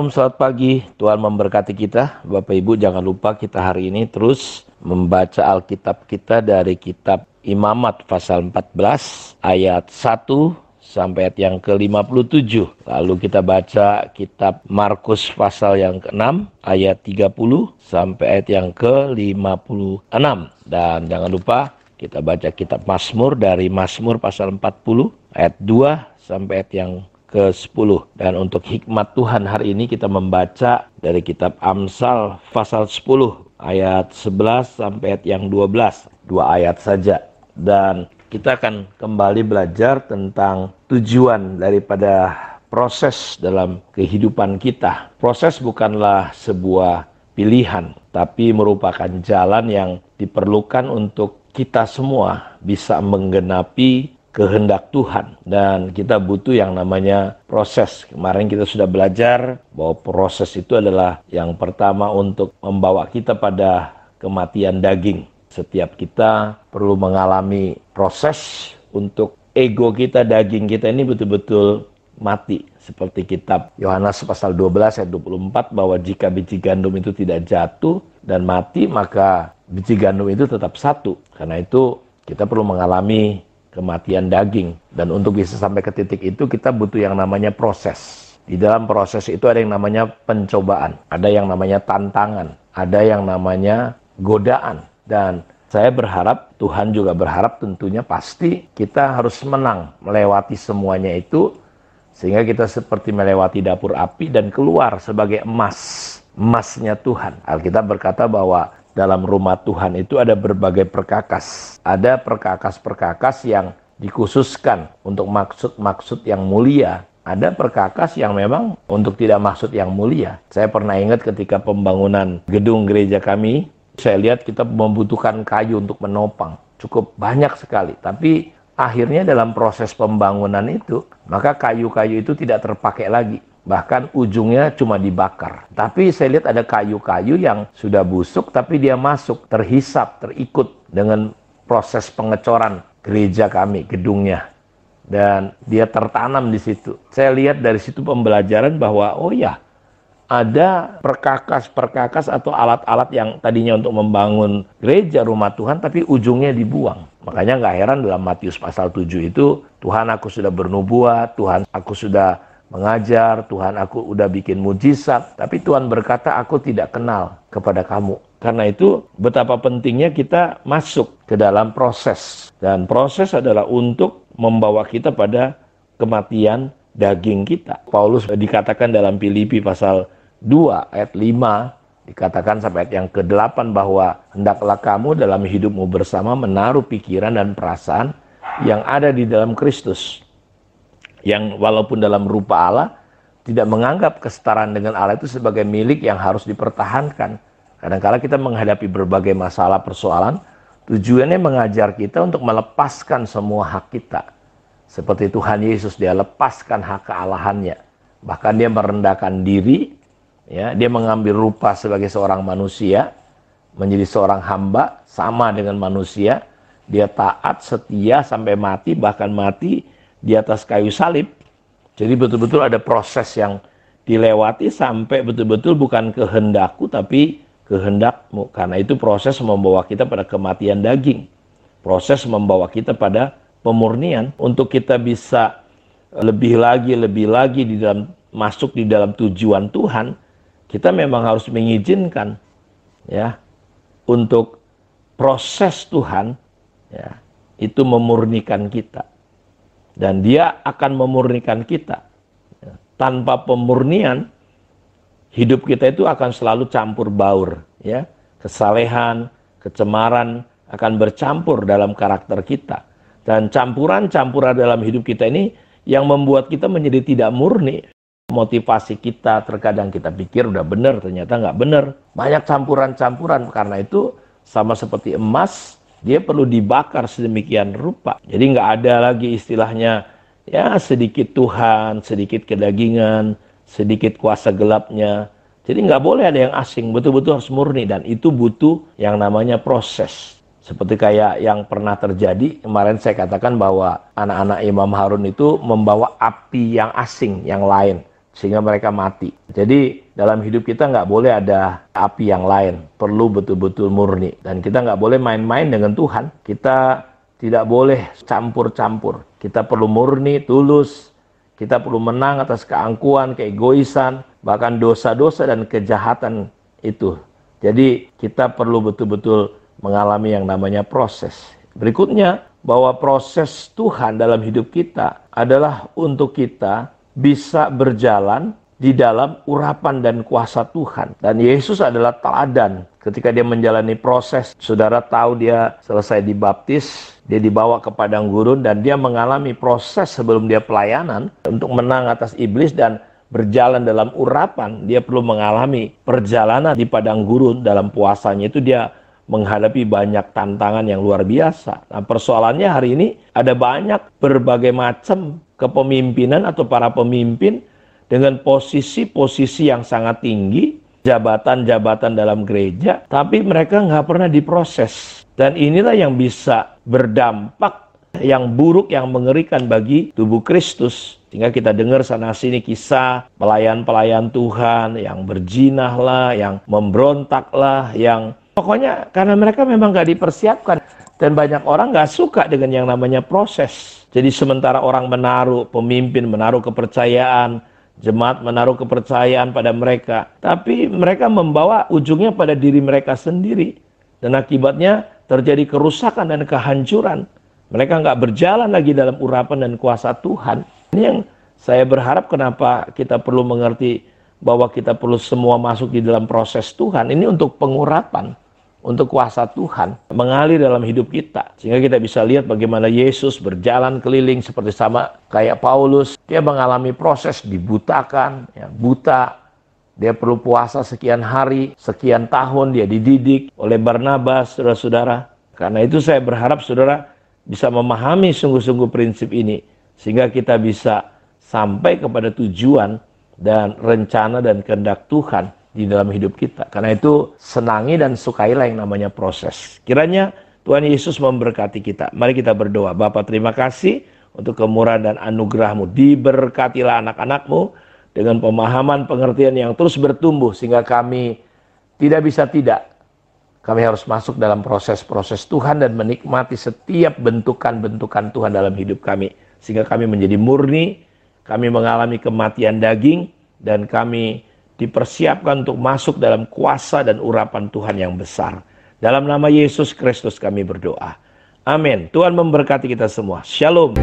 Shalom, selamat pagi. Tuhan memberkati kita. Bapak Ibu jangan lupa kita hari ini terus membaca Alkitab kita dari kitab Imamat pasal 14 ayat 1 sampai ayat yang ke-57. Lalu kita baca kitab Markus pasal yang ke-6 ayat 30 sampai ayat yang ke-56. Dan jangan lupa kita baca kitab Mazmur dari Mazmur pasal 40 ayat 2 sampai ayat yang ke-10. Dan untuk hikmat Tuhan hari ini kita membaca dari kitab Amsal pasal 10 ayat 11 sampai ayat yang 12. Dua ayat saja. Dan kita akan kembali belajar tentang tujuan daripada proses dalam kehidupan kita. Proses bukanlah sebuah pilihan, tapi merupakan jalan yang diperlukan untuk kita semua bisa menggenapi kehendak Tuhan dan kita butuh yang namanya proses. Kemarin kita sudah belajar bahwa proses itu adalah yang pertama untuk membawa kita pada kematian daging. Setiap kita perlu mengalami proses untuk ego kita, daging kita ini betul-betul mati seperti kitab Yohanes pasal 12 ayat 24 bahwa jika biji gandum itu tidak jatuh dan mati maka biji gandum itu tetap satu. Karena itu kita perlu mengalami kematian daging. Dan untuk bisa sampai ke titik itu kita butuh yang namanya proses. Di dalam proses itu ada yang namanya pencobaan, ada yang namanya tantangan, ada yang namanya godaan. Dan saya berharap Tuhan juga berharap tentunya pasti kita harus menang melewati semuanya itu sehingga kita seperti melewati dapur api dan keluar sebagai emas emasnya Tuhan. Alkitab berkata bahwa dalam rumah Tuhan itu ada berbagai perkakas. Ada perkakas-perkakas yang dikhususkan untuk maksud-maksud yang mulia. Ada perkakas yang memang untuk tidak maksud yang mulia. Saya pernah ingat ketika pembangunan gedung gereja kami, saya lihat kita membutuhkan kayu untuk menopang. Cukup banyak sekali, tapi akhirnya dalam proses pembangunan itu, maka kayu-kayu itu tidak terpakai lagi bahkan ujungnya cuma dibakar. Tapi saya lihat ada kayu-kayu yang sudah busuk tapi dia masuk, terhisap, terikut dengan proses pengecoran gereja kami, gedungnya. Dan dia tertanam di situ. Saya lihat dari situ pembelajaran bahwa oh ya, ada perkakas-perkakas atau alat-alat yang tadinya untuk membangun gereja rumah Tuhan tapi ujungnya dibuang. Makanya nggak heran dalam Matius pasal 7 itu Tuhan aku sudah bernubuat, Tuhan aku sudah mengajar, Tuhan aku udah bikin mujizat, tapi Tuhan berkata aku tidak kenal kepada kamu. Karena itu betapa pentingnya kita masuk ke dalam proses. Dan proses adalah untuk membawa kita pada kematian daging kita. Paulus dikatakan dalam Filipi pasal 2 ayat 5 dikatakan sampai ayat yang ke-8 bahwa hendaklah kamu dalam hidupmu bersama menaruh pikiran dan perasaan yang ada di dalam Kristus yang walaupun dalam rupa Allah tidak menganggap kesetaraan dengan Allah itu sebagai milik yang harus dipertahankan. Kadangkala -kadang kita menghadapi berbagai masalah persoalan, tujuannya mengajar kita untuk melepaskan semua hak kita. Seperti Tuhan Yesus dia lepaskan hak kealahannya. Bahkan dia merendahkan diri, ya, dia mengambil rupa sebagai seorang manusia, menjadi seorang hamba sama dengan manusia, dia taat setia sampai mati bahkan mati di atas kayu salib. Jadi betul-betul ada proses yang dilewati sampai betul-betul bukan kehendakku tapi kehendakmu. Karena itu proses membawa kita pada kematian daging. Proses membawa kita pada pemurnian untuk kita bisa lebih lagi lebih lagi di dalam masuk di dalam tujuan Tuhan, kita memang harus mengizinkan ya untuk proses Tuhan ya itu memurnikan kita dan dia akan memurnikan kita. Ya, tanpa pemurnian, hidup kita itu akan selalu campur baur, ya. Kesalehan, kecemaran akan bercampur dalam karakter kita. Dan campuran-campuran dalam hidup kita ini yang membuat kita menjadi tidak murni. Motivasi kita terkadang kita pikir udah benar, ternyata nggak benar. Banyak campuran-campuran, karena itu sama seperti emas dia perlu dibakar sedemikian rupa. Jadi nggak ada lagi istilahnya ya sedikit Tuhan, sedikit kedagingan, sedikit kuasa gelapnya. Jadi nggak boleh ada yang asing, betul-betul harus murni dan itu butuh yang namanya proses. Seperti kayak yang pernah terjadi, kemarin saya katakan bahwa anak-anak Imam Harun itu membawa api yang asing, yang lain, sehingga mereka mati. Jadi dalam hidup kita nggak boleh ada api yang lain. Perlu betul-betul murni. Dan kita nggak boleh main-main dengan Tuhan. Kita tidak boleh campur-campur. Kita perlu murni, tulus. Kita perlu menang atas keangkuhan, keegoisan, bahkan dosa-dosa dan kejahatan itu. Jadi kita perlu betul-betul mengalami yang namanya proses. Berikutnya, bahwa proses Tuhan dalam hidup kita adalah untuk kita bisa berjalan di dalam urapan dan kuasa Tuhan. Dan Yesus adalah teladan ketika dia menjalani proses. Saudara tahu dia selesai dibaptis, dia dibawa ke padang gurun dan dia mengalami proses sebelum dia pelayanan untuk menang atas iblis dan berjalan dalam urapan. Dia perlu mengalami perjalanan di padang gurun dalam puasanya itu dia menghadapi banyak tantangan yang luar biasa. Nah, persoalannya hari ini ada banyak berbagai macam kepemimpinan atau para pemimpin dengan posisi-posisi yang sangat tinggi, jabatan-jabatan dalam gereja, tapi mereka nggak pernah diproses. Dan inilah yang bisa berdampak yang buruk, yang mengerikan bagi tubuh Kristus. Sehingga kita dengar sana-sini kisah pelayan-pelayan Tuhan yang berjinah lah, yang memberontak lah, yang pokoknya karena mereka memang nggak dipersiapkan. Dan banyak orang nggak suka dengan yang namanya proses. Jadi sementara orang menaruh, pemimpin menaruh kepercayaan, Jemaat menaruh kepercayaan pada mereka, tapi mereka membawa ujungnya pada diri mereka sendiri. Dan akibatnya terjadi kerusakan dan kehancuran. Mereka nggak berjalan lagi dalam urapan dan kuasa Tuhan. Ini yang saya berharap kenapa kita perlu mengerti bahwa kita perlu semua masuk di dalam proses Tuhan. Ini untuk pengurapan untuk kuasa Tuhan mengalir dalam hidup kita. Sehingga kita bisa lihat bagaimana Yesus berjalan keliling seperti sama kayak Paulus. Dia mengalami proses dibutakan, ya, buta. Dia perlu puasa sekian hari, sekian tahun dia dididik oleh Barnabas, saudara-saudara. Karena itu saya berharap saudara bisa memahami sungguh-sungguh prinsip ini. Sehingga kita bisa sampai kepada tujuan dan rencana dan kehendak Tuhan di dalam hidup kita. Karena itu senangi dan sukailah yang namanya proses. Kiranya Tuhan Yesus memberkati kita. Mari kita berdoa. Bapa terima kasih untuk kemurahan dan anugerahmu. Diberkatilah anak-anakmu dengan pemahaman pengertian yang terus bertumbuh sehingga kami tidak bisa tidak. Kami harus masuk dalam proses-proses Tuhan dan menikmati setiap bentukan-bentukan Tuhan dalam hidup kami. Sehingga kami menjadi murni, kami mengalami kematian daging, dan kami dipersiapkan untuk masuk dalam kuasa dan urapan Tuhan yang besar. Dalam nama Yesus Kristus kami berdoa. Amin. Tuhan memberkati kita semua. Shalom.